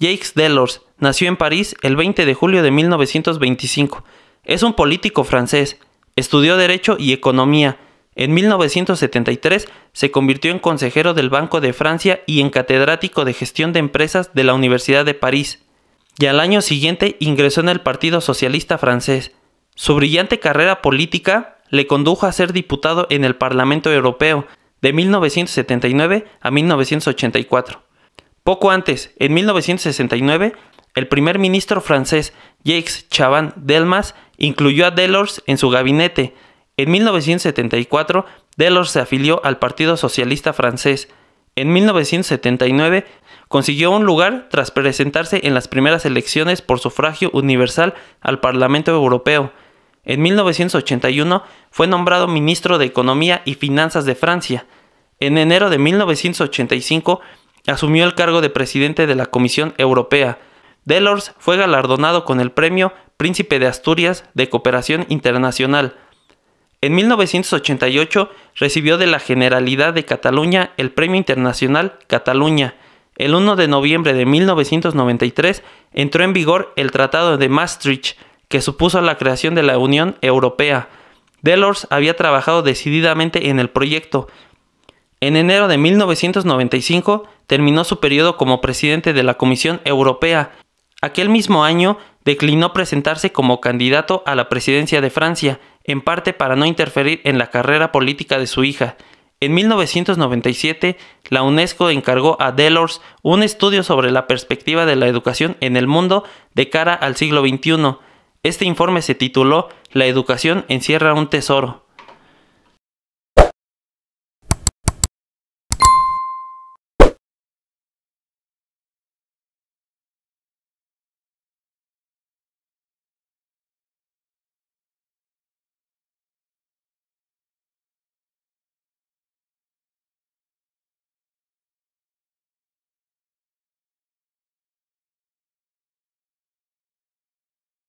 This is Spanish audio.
Jacques Delors nació en París el 20 de julio de 1925. Es un político francés. Estudió Derecho y Economía. En 1973 se convirtió en consejero del Banco de Francia y en catedrático de gestión de empresas de la Universidad de París. Y al año siguiente ingresó en el Partido Socialista francés. Su brillante carrera política le condujo a ser diputado en el Parlamento Europeo de 1979 a 1984. Poco antes, en 1969, el primer ministro francés Jacques Chaban Delmas incluyó a Delors en su gabinete. En 1974, Delors se afilió al Partido Socialista francés. En 1979, consiguió un lugar tras presentarse en las primeras elecciones por sufragio universal al Parlamento Europeo. En 1981 fue nombrado ministro de Economía y Finanzas de Francia. En enero de 1985 asumió el cargo de presidente de la Comisión Europea. Delors fue galardonado con el premio Príncipe de Asturias de Cooperación Internacional. En 1988 recibió de la Generalidad de Cataluña el Premio Internacional Cataluña. El 1 de noviembre de 1993 entró en vigor el Tratado de Maastricht, que supuso la creación de la Unión Europea. Delors había trabajado decididamente en el proyecto. En enero de 1995 terminó su periodo como presidente de la Comisión Europea. Aquel mismo año declinó presentarse como candidato a la presidencia de Francia, en parte para no interferir en la carrera política de su hija. En 1997, la UNESCO encargó a Delors un estudio sobre la perspectiva de la educación en el mundo de cara al siglo XXI. Este informe se tituló La educación encierra un tesoro.